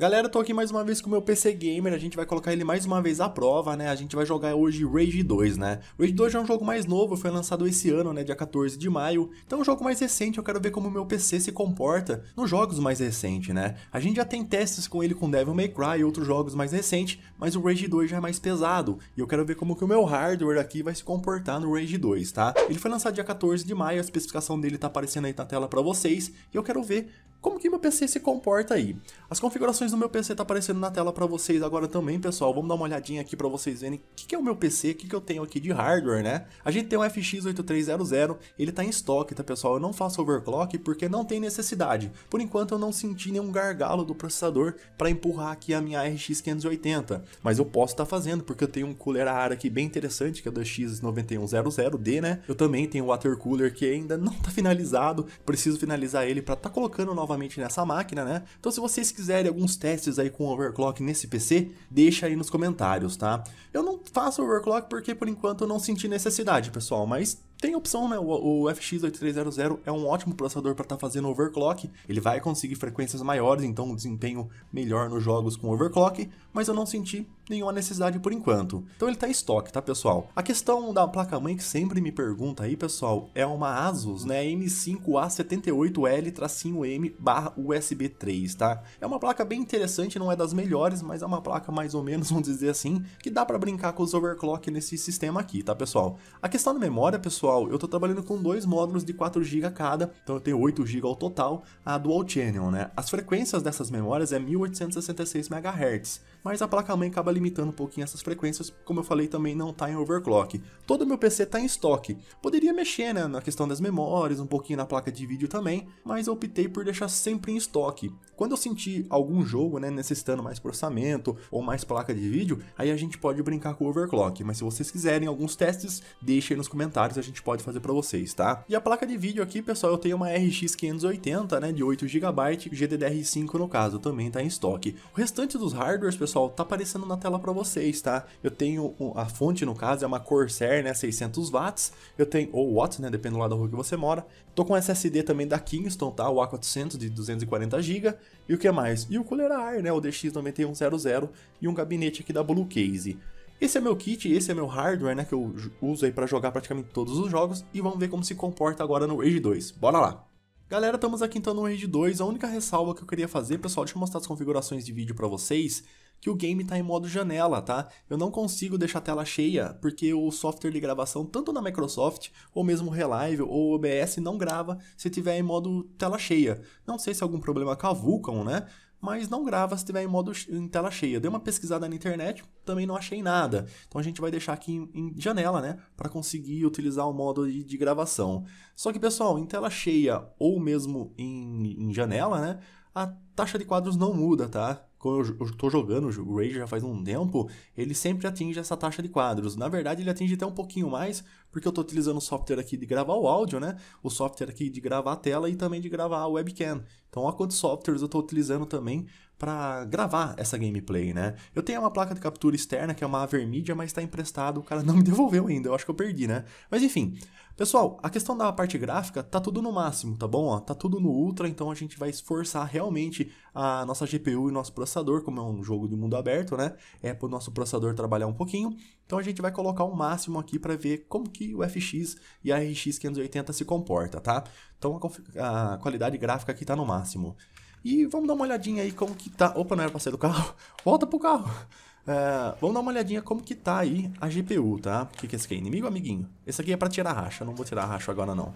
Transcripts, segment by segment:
Galera, tô aqui mais uma vez com o meu PC Gamer, a gente vai colocar ele mais uma vez à prova, né? A gente vai jogar hoje Rage 2, né? Rage 2 é um jogo mais novo, foi lançado esse ano, né, dia 14 de maio. Então é um jogo mais recente, eu quero ver como o meu PC se comporta nos jogos mais recentes, né? A gente já tem testes com ele com Devil May Cry e outros jogos mais recentes, mas o Rage 2 já é mais pesado, e eu quero ver como que o meu hardware aqui vai se comportar no Rage 2, tá? Ele foi lançado dia 14 de maio, a especificação dele tá aparecendo aí na tela pra vocês, e eu quero ver como que meu PC se comporta aí. As configurações do meu PC tá aparecendo na tela para vocês agora também, pessoal. Vamos dar uma olhadinha aqui para vocês verem o que, que, é o meu PC, o que, que eu tenho aqui de hardware, né? A gente tem um FX8300, ele tá em estoque, tá, pessoal? Eu não faço overclock porque não tem necessidade. Por enquanto eu não senti nenhum gargalo do processador para empurrar aqui a minha RX 580, mas eu posso estar tá fazendo porque eu tenho um cooler AR aqui bem interessante, que é o X9100D, né? Eu também tenho o water cooler que ainda não tá finalizado, preciso finalizar ele para tá colocando nova novamente nessa máquina, né? Então se vocês quiserem alguns testes aí com overclock nesse PC, deixa aí nos comentários, tá? Eu não faço overclock porque por enquanto eu não senti necessidade, pessoal, mas tem opção, né? O, o FX8300 é um ótimo processador para estar tá fazendo overclock. Ele vai conseguir frequências maiores, então um desempenho melhor nos jogos com overclock, mas eu não senti nenhuma necessidade por enquanto. Então ele tá em estoque, tá, pessoal? A questão da placa-mãe que sempre me pergunta aí, pessoal, é uma Asus, né, M5A78L-M USB 3, tá? É uma placa bem interessante, não é das melhores, mas é uma placa mais ou menos, vamos dizer assim, que dá para brincar com os overclock nesse sistema aqui, tá, pessoal? A questão da memória, pessoal, pessoal, eu estou trabalhando com dois módulos de 4 GB cada, então eu tenho 8 GB ao total, a Dual Channel, né? As frequências dessas memórias é 1866 MHz, mas a placa-mãe acaba limitando um pouquinho essas frequências, como eu falei também não está em overclock. Todo meu PC está em estoque, poderia mexer né, na questão das memórias, um pouquinho na placa de vídeo também, mas eu optei por deixar sempre em estoque. Quando eu sentir algum jogo né, necessitando mais processamento ou mais placa de vídeo, aí a gente pode brincar com o overclock, mas se vocês quiserem alguns testes, deixem aí nos comentários, a gente pode fazer para vocês, tá? E a placa de vídeo aqui, pessoal, eu tenho uma RX 580, né, de 8 GB, GDDR5 no caso, também está em estoque. O restante dos hardwares, pessoal, pessoal, tá aparecendo na tela para vocês, tá? Eu tenho a fonte, no caso, é uma Corsair, né, 600 watts. Eu tenho, ou watts, né, depende do lado da rua que você mora. Tô com SSD também da Kingston, tá? O A400 de 240GB. E o que mais? E o cooler Air ar, né, o DX9100 e um gabinete aqui da Blue Case. Esse é meu kit, esse é meu hardware, né, que eu uso aí para jogar praticamente todos os jogos. E vamos ver como se comporta agora no Rage 2. Bora lá! Galera, estamos aqui então no Raid 2. A única ressalva que eu queria fazer, pessoal, deixa eu mostrar as configurações de vídeo para vocês, que o game está em modo janela, tá? Eu não consigo deixar a tela cheia, porque o software de gravação, tanto na Microsoft, ou mesmo Relive, ou OBS, não grava se tiver em modo tela cheia. Não sei se é algum problema com a Vulcan, né? mas não grava se tiver em modo em tela cheia. Dei uma pesquisada na internet, também não achei nada. Então a gente vai deixar aqui em, em janela, né, para conseguir utilizar o modo de, de, gravação. Só que pessoal, em tela cheia ou mesmo em, em janela, né, a taxa de quadros não muda, tá? como eu estou jogando o Rage já faz um tempo, ele sempre atinge essa taxa de quadros. Na verdade, ele atinge até um pouquinho mais, porque eu estou utilizando o software aqui de gravar o áudio, né? O software aqui de gravar a tela e também de gravar a webcam. Então, olha quantos softwares eu estou utilizando também para gravar essa gameplay, né? Eu tenho uma placa de captura externa, que é uma Avermedia, mas está emprestado, o cara não me devolveu ainda, eu acho que eu perdi, né? Mas enfim, pessoal, a questão da parte gráfica tá tudo no máximo, tá bom? Ó, tá tudo no ultra, então a gente vai esforçar realmente a nossa GPU e nosso processador, como é um jogo de mundo aberto, né? É para o nosso processador trabalhar um pouquinho, então a gente vai colocar o um máximo aqui para ver como que o FX e a RX 580 se comporta, tá? Então a, a qualidade gráfica aqui tá no máximo. E vamos dar uma olhadinha aí como que tá... Opa, não era pra sair do carro. Volta pro carro. É, vamos dar uma olhadinha como que tá aí a GPU, tá? O que, que é esse aqui? É? Inimigo amiguinho? Esse aqui é pra tirar racha, não vou tirar racha agora não.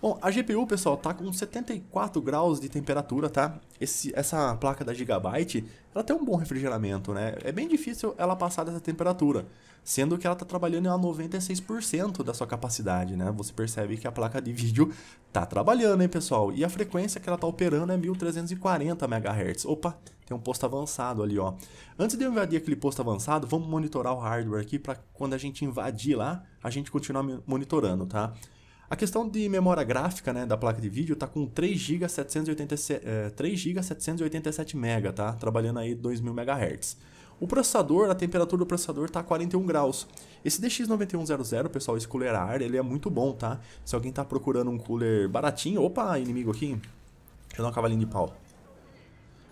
Bom, a GPU, pessoal, tá com 74 graus de temperatura, tá? Esse, essa placa da Gigabyte, ela tem um bom refrigeramento, né? É bem difícil ela passar dessa temperatura, sendo que ela tá trabalhando a 96% da sua capacidade, né? Você percebe que a placa de vídeo tá trabalhando, hein, pessoal? E a frequência que ela tá operando é 1340 MHz. Opa, tem um posto avançado ali, ó. Antes de eu invadir aquele posto avançado, vamos monitorar o hardware aqui para quando a gente invadir lá, a gente continuar monitorando, tá? A questão de memória gráfica né, da placa de vídeo está com 3 GB 787, MB, tá? trabalhando aí 2000 MHz. O processador, a temperatura do processador está a 41 graus. Esse DX9100, pessoal, esse cooler ar, ele é muito bom, tá? Se alguém está procurando um cooler baratinho... Opa, inimigo aqui. Deixa eu dar um cavalinho de pau.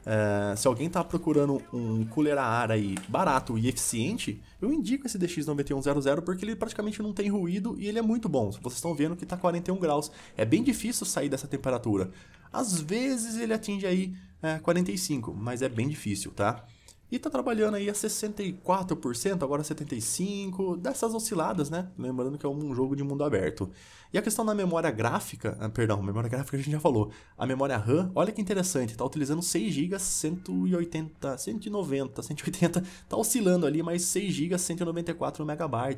Ah, se alguém está procurando um cooler a ar aí barato e eficiente, eu indico esse DX9100 porque ele praticamente não tem ruído e ele é muito bom. Vocês estão vendo que está 41 graus. É bem difícil sair dessa temperatura. Às vezes ele atinge aí 45, eh, mas é bem difícil, tá? E está trabalhando aí a 64%, agora 75%, dessas osciladas, né? Lembrando que é um jogo de mundo aberto. E a questão da memória gráfica, ah, perdão, memória gráfica a gente já falou. A memória RAM, olha que interessante, está utilizando 6 GB, 180, 190, 180, está oscilando ali, mas 6 GB, 194 MB.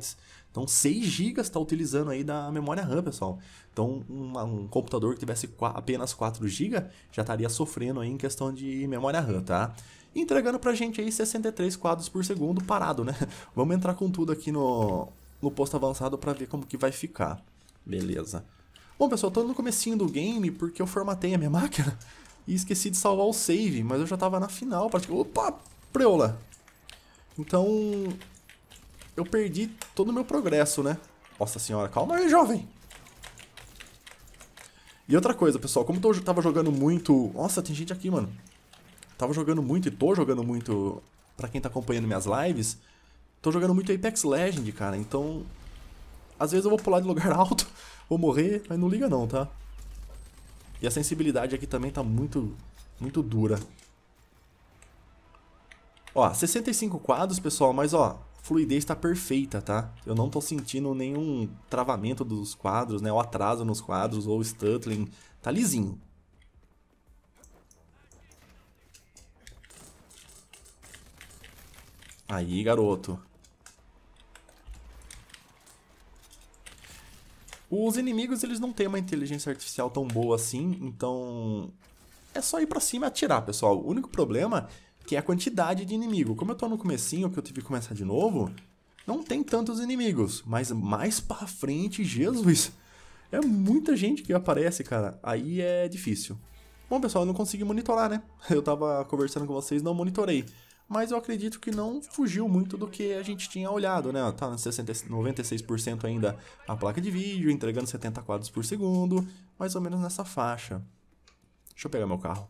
Então 6 GB está utilizando aí da memória RAM, pessoal. Então um computador que tivesse apenas 4 GB já estaria sofrendo aí em questão de memória RAM, tá? entregando pra gente aí 63 quadros por segundo parado, né? Vamos entrar com tudo aqui no, no posto avançado para ver como que vai ficar. Beleza. Bom, pessoal, tô no comecinho do game porque eu formatei a minha máquina e esqueci de salvar o save, mas eu já tava na final praticamente. Opa! preula! Então, eu perdi todo o meu progresso, né? Nossa senhora, calma aí, jovem! E outra coisa, pessoal, como eu tava jogando muito... Nossa, tem gente aqui, mano. Tava jogando muito e tô jogando muito, para quem tá acompanhando minhas lives, tô jogando muito Apex Legend, cara, então às vezes eu vou pular de lugar alto, vou morrer, mas não liga não, tá? E a sensibilidade aqui também tá muito, muito dura. Ó, 65 quadros, pessoal, mas ó, fluidez tá perfeita, tá? Eu não tô sentindo nenhum travamento dos quadros, né? Ou atraso nos quadros, ou stuttering. Tá lisinho. Aí, garoto. Os inimigos, eles não têm uma inteligência artificial tão boa assim, então... É só ir pra cima e atirar, pessoal. O único problema é que é a quantidade de inimigo. Como eu tô no comecinho, que eu tive que começar de novo, não tem tantos inimigos. Mas mais pra frente, Jesus... É muita gente que aparece, cara. Aí é difícil. Bom, pessoal, eu não consegui monitorar, né? Eu tava conversando com vocês, não monitorei mas eu acredito que não fugiu muito do que a gente tinha olhado, né? Tá 60, 96% ainda a placa de vídeo, entregando 70 quadros por segundo, mais ou menos nessa faixa. Deixa eu pegar meu carro.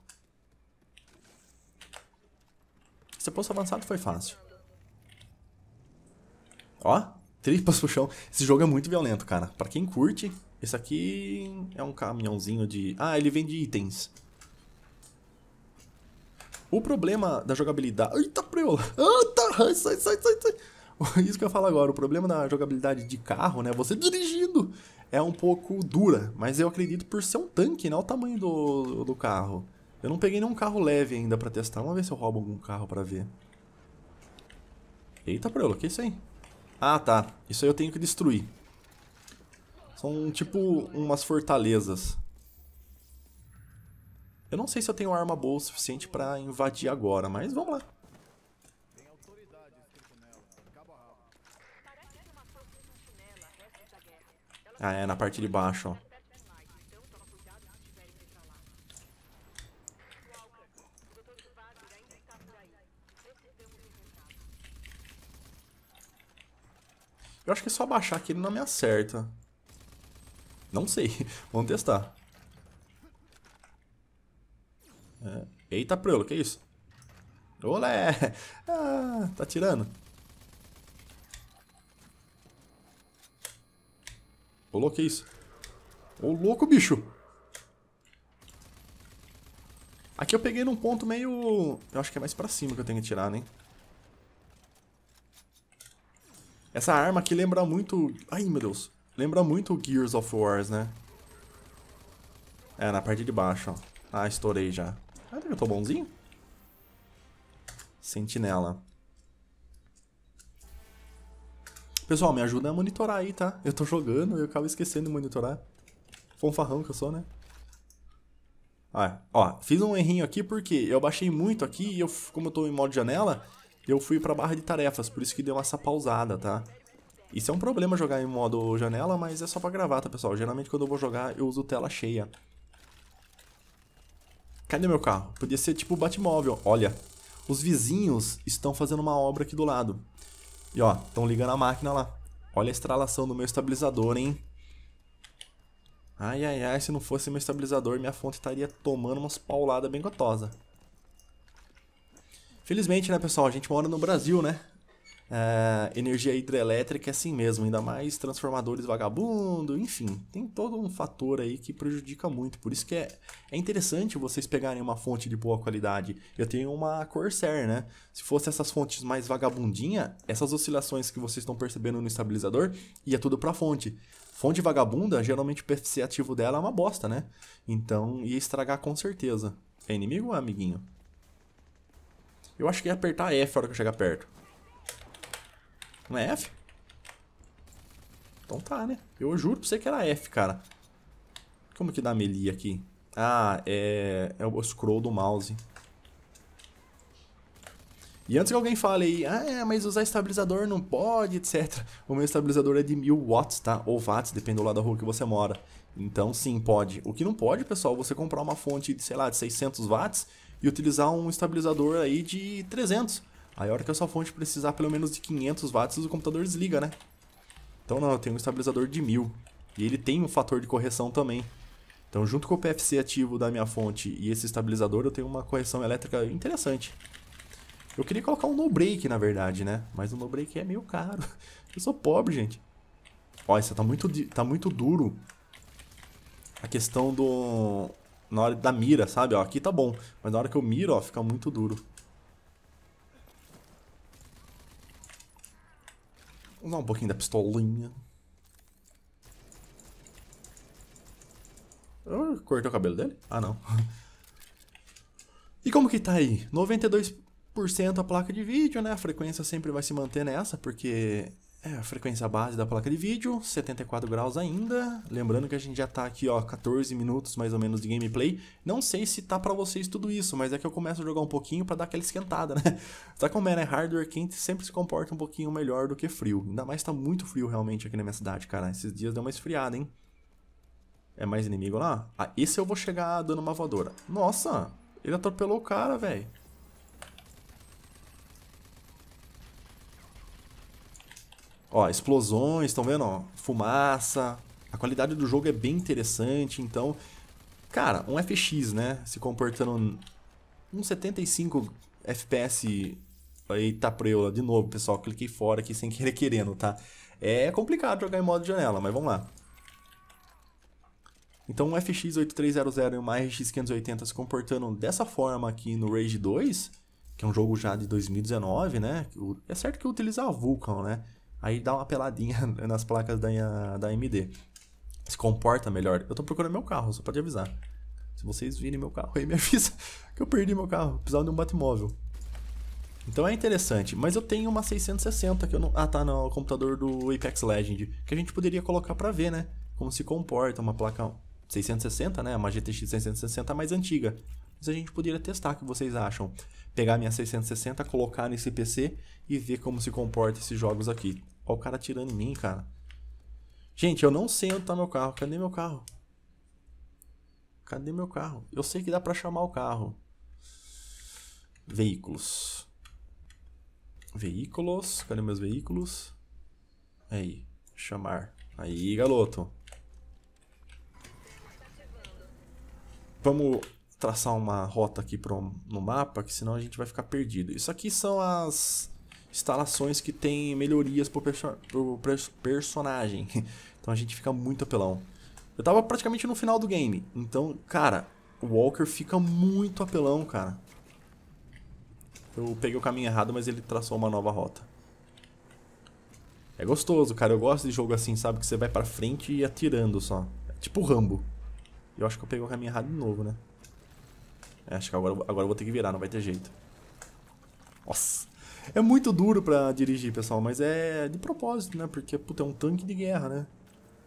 Esse posto avançado foi fácil. Ó, tripas pro chão. Esse jogo é muito violento, cara. Pra quem curte, esse aqui é um caminhãozinho de... Ah, ele vende itens. O problema da jogabilidade. Eita, preula! Eita, sai, sai, sai, sai! Isso que eu falo agora, o problema da jogabilidade de carro, né? Você dirigindo é um pouco dura, mas eu acredito por ser um tanque, não né? o tamanho do, do carro. Eu não peguei nenhum carro leve ainda pra testar. Vamos ver se eu roubo algum carro pra ver. Eita, preula, que é isso aí? Ah, tá. Isso aí eu tenho que destruir. São tipo umas fortalezas. Eu não sei se eu tenho arma boa o suficiente pra invadir agora, mas vamos lá. Ah, é, na parte de baixo, ó. Eu acho que é só baixar que ele não me acerta. Não sei. Vamos testar. É. Eita, Prelo, que isso? Olé! Ah, tá tirando. Ô, louco, que isso? Ô, louco, bicho! Aqui eu peguei num ponto meio... Eu acho que é mais pra cima que eu tenho que tirar, né? Essa arma aqui lembra muito... Ai, meu Deus. Lembra muito o Gears of Wars, né? É, na parte de baixo, ó. Ah, estourei já. Olha que eu tô bonzinho. Sentinela. Pessoal, me ajuda a monitorar aí, tá? Eu tô jogando e eu acabo esquecendo de monitorar. Fonfarrão que eu sou, né? Ah, ó, fiz um errinho aqui porque eu baixei muito aqui e eu, como eu tô em modo janela, eu fui pra barra de tarefas, por isso que deu essa pausada, tá? Isso é um problema jogar em modo janela, mas é só pra gravar, tá, pessoal? Geralmente quando eu vou jogar eu uso tela cheia. Cadê meu carro? Podia ser tipo o Batmóvel. Olha, os vizinhos estão fazendo uma obra aqui do lado. E ó, estão ligando a máquina lá. Olha a estralação do meu estabilizador, hein? Ai, ai, ai, se não fosse meu estabilizador, minha fonte estaria tomando umas pauladas bem gotosa. Felizmente, né, pessoal? A gente mora no Brasil, né? Uh, energia hidrelétrica é assim mesmo, ainda mais transformadores vagabundo, enfim, tem todo um fator aí que prejudica muito. Por isso que é, é interessante vocês pegarem uma fonte de boa qualidade. Eu tenho uma Corsair, né? Se fosse essas fontes mais vagabundinha, essas oscilações que vocês estão percebendo no estabilizador, ia tudo pra fonte. Fonte vagabunda, geralmente o PFC ativo dela é uma bosta, né? Então ia estragar com certeza. É inimigo ou é amiguinho? Eu acho que ia apertar F a hora que eu chegar perto. Não é F? Então tá, né? Eu juro pra você que era F, cara. Como que dá melee aqui? Ah, é, é o scroll do mouse. E antes que alguém fale aí, ah, é, mas usar estabilizador não pode, etc. O meu estabilizador é de 1000 watts, tá? Ou watts, depende do lado da rua que você mora. Então sim, pode. O que não pode, pessoal, você comprar uma fonte de, sei lá, de 600 watts e utilizar um estabilizador aí de 300 a hora que a sua fonte precisar pelo menos de 500 watts, o computador desliga, né? Então não, eu tenho um estabilizador de 1000. E ele tem um fator de correção também. Então junto com o PFC ativo da minha fonte e esse estabilizador, eu tenho uma correção elétrica interessante. Eu queria colocar um no-break, na verdade, né? Mas o no-break é meio caro. Eu sou pobre, gente. Olha, isso tá muito, tá muito duro. A questão do... Na hora da mira, sabe? Ó, aqui tá bom. Mas na hora que eu miro, ó, fica muito duro. Vamos dar um pouquinho da pistolinha. Uh, cortou o cabelo dele? Ah, não. e como que tá aí? 92% a placa de vídeo, né? A frequência sempre vai se manter nessa, porque é, a frequência base da placa de vídeo, 74 graus ainda. Lembrando que a gente já tá aqui, ó, 14 minutos mais ou menos de gameplay. Não sei se tá para vocês tudo isso, mas é que eu começo a jogar um pouquinho para dar aquela esquentada, né? o como é, né? Hardware quente sempre se comporta um pouquinho melhor do que frio. Ainda mais tá muito frio realmente aqui na minha cidade, cara. Esses dias deu uma esfriada, hein? É mais inimigo lá? Ah, esse eu vou chegar dando uma voadora. Nossa, ele atropelou o cara, velho. Ó, explosões, estão vendo? Ó, fumaça. A qualidade do jogo é bem interessante, então... Cara, um FX, né? Se comportando um 75 FPS... Aí tá preula de novo, pessoal. Cliquei fora aqui sem querer querendo, tá? É complicado jogar em modo janela, mas vamos lá. Então um FX8300 e uma RX580 se comportando dessa forma aqui no Rage 2, que é um jogo já de 2019, né? É certo que utilizar a vulcan né? Aí dá uma peladinha nas placas da, da AMD. Se comporta melhor. Eu tô procurando meu carro, só pode avisar. Se vocês virem meu carro aí, me avisa que eu perdi meu carro. Precisava de um batmóvel. Então é interessante, mas eu tenho uma 660 que eu não... Ah, tá no é computador do Apex Legend, que a gente poderia colocar pra ver, né? Como se comporta uma placa 660, né? Uma GTX 660 mais antiga. Mas a gente poderia testar o que vocês acham. Pegar minha 660, colocar nesse PC e ver como se comporta esses jogos aqui. Olha o cara atirando em mim, cara. Gente, eu não sei onde tá meu carro. Cadê meu carro? Cadê meu carro? Eu sei que dá pra chamar o carro. Veículos. Veículos. Cadê meus veículos? Aí. Chamar. Aí, garoto. Vamos traçar uma rota aqui pro, no mapa, que senão a gente vai ficar perdido. Isso aqui são as instalações que tem melhorias pro, perso pro personagem. então a gente fica muito apelão. Eu tava praticamente no final do game, então, cara, o Walker fica muito apelão, cara. Eu peguei o caminho errado, mas ele traçou uma nova rota. É gostoso, cara. Eu gosto de jogo assim, sabe? Que você vai pra frente e atirando só. É tipo Rambo. Eu acho que eu peguei o caminho errado de novo, né? É, acho que agora, agora eu vou ter que virar, não vai ter jeito. Nossa. É muito duro pra dirigir, pessoal, mas é de propósito, né? Porque, puta, é um tanque de guerra, né?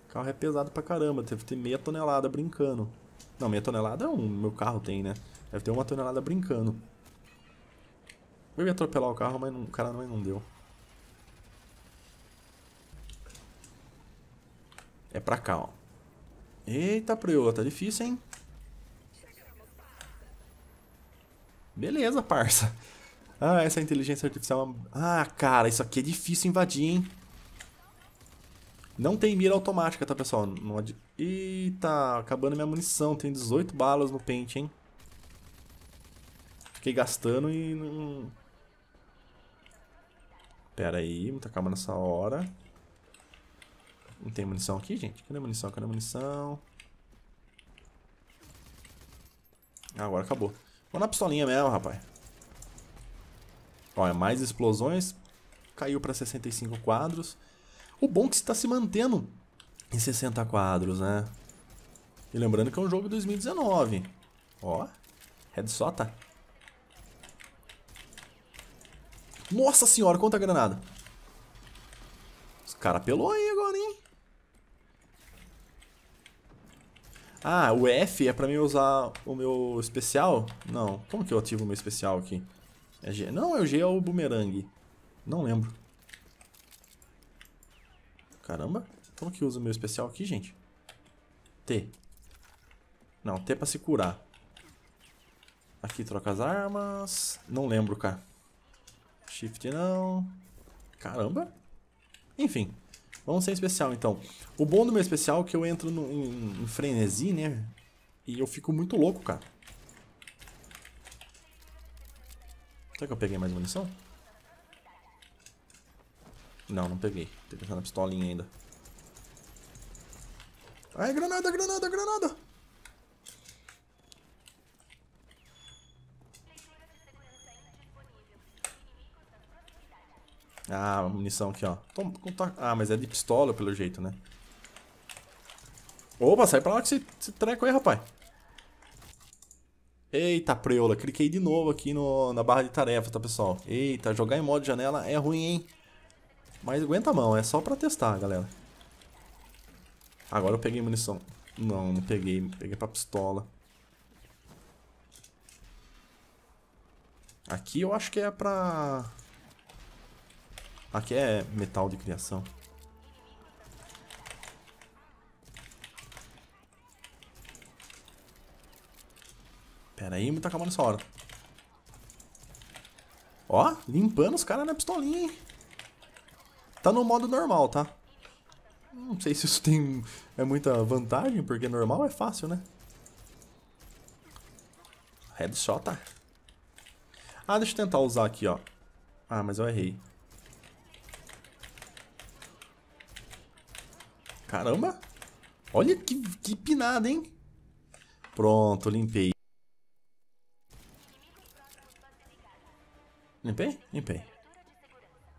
O carro é pesado pra caramba, deve ter meia tonelada brincando. Não, meia tonelada é um, meu carro tem, né? Deve ter uma tonelada brincando. Eu ia atropelar o carro, mas não, o cara não, não deu. É pra cá, ó. Eita, preula, tá difícil, hein? Beleza, parça. Ah, essa inteligência artificial... É ah, cara, isso aqui é difícil invadir, hein? Não tem mira automática, tá, pessoal? Não ad... Eita, acabando minha munição. Tem 18 balas no pente, hein? Fiquei gastando e... Não... Pera aí, muita tá calma nessa hora. Não tem munição aqui, gente? Cadê munição? Cadê munição? Ah, agora acabou. Vou na pistolinha mesmo, rapaz. Olha, é mais explosões. Caiu para 65 quadros. O bom é que está se mantendo em 60 quadros, né? E lembrando que é um jogo de 2019. Ó, headshot. Tá? Nossa senhora, quanta granada. Os caras pelou aí agora, hein? Ah, o F é pra mim usar o meu especial? Não. Como que eu ativo o meu especial aqui? É G. Não, é o G é o boomerang. Não lembro. Caramba. Como que eu uso o meu especial aqui, gente? T. Não, T é pra se curar. Aqui troca as armas. Não lembro, cara. Shift não. Caramba. Enfim. Vamos sem especial, então. O bom do meu especial é que eu entro no, em, em frenesi, né? E eu fico muito louco, cara. Será que eu peguei mais munição? Não, não peguei. Tem que pensar na pistolinha ainda. Ai, granada, granada, granada! Ah, munição aqui, ó. Tá. ah, mas é de pistola, pelo jeito, né? Opa, sai pra lá que esse, esse treco aí, rapaz. Eita, preula. Cliquei de novo aqui no, na barra de tarefa, tá, pessoal? Eita, jogar em modo janela é ruim, hein? Mas aguenta a mão, é só pra testar, galera. Agora eu peguei munição. Não, não peguei. Peguei pra pistola. Aqui eu acho que é pra... Aqui é metal de criação. Pera aí, tá acabando essa hora. Ó, limpando os caras na pistolinha, hein? Tá no modo normal, tá? Não sei se isso tem é muita vantagem, porque normal é fácil, né? Headshot, tá? Ah, deixa eu tentar usar aqui, ó. Ah, mas eu errei. Caramba! Olha que, que pinada, hein? Pronto, limpei. Limpei? Limpei.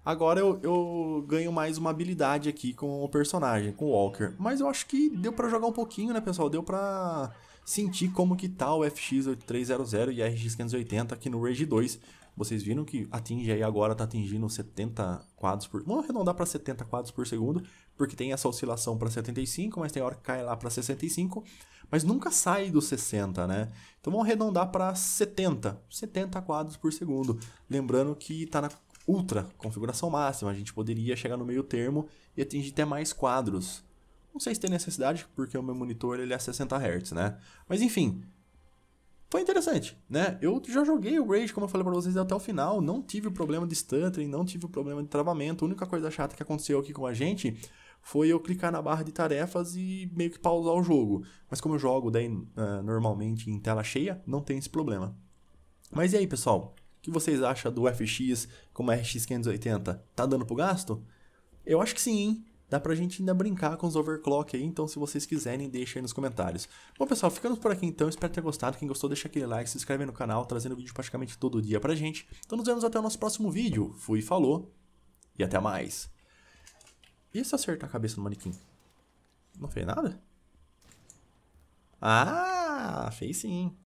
Agora eu, eu, ganho mais uma habilidade aqui com o personagem, com o Walker. Mas eu acho que deu pra jogar um pouquinho, né, pessoal? Deu pra sentir como que tá o FX 300 e RX 580 aqui no Rage 2. Vocês viram que atinge aí agora, tá atingindo 70 quadros por... Vamos arredondar para 70 quadros por segundo, porque tem essa oscilação para 75, mas tem hora que cai lá para 65, mas nunca sai dos 60, né? Então vamos arredondar para 70, 70 quadros por segundo. Lembrando que está na ultra configuração máxima, a gente poderia chegar no meio termo e atingir até mais quadros. Não sei se tem necessidade, porque o meu monitor ele é 60 Hz, né? Mas enfim, foi interessante, né? Eu já joguei o Rage, como eu falei para vocês, até o final, não tive o problema de stuttering, não tive o problema de travamento. A única coisa chata que aconteceu aqui com a gente foi eu clicar na barra de tarefas e meio que pausar o jogo. Mas como eu jogo daí uh, normalmente em tela cheia, não tem esse problema. Mas e aí, pessoal? O que vocês acham do FX como a RX 580? Tá dando pro gasto? Eu acho que sim, hein? dá pra gente ainda brincar com os overclock aí, então se vocês quiserem, deixa aí nos comentários. Bom pessoal, ficamos por aqui então, espero ter gostado, quem gostou deixa aquele like, se inscreve no canal, trazendo vídeo praticamente todo dia pra gente. Então nos vemos até o nosso próximo vídeo, fui, falou e até mais. E se acertar a cabeça do manequim? Não fez nada? Ah, fez sim.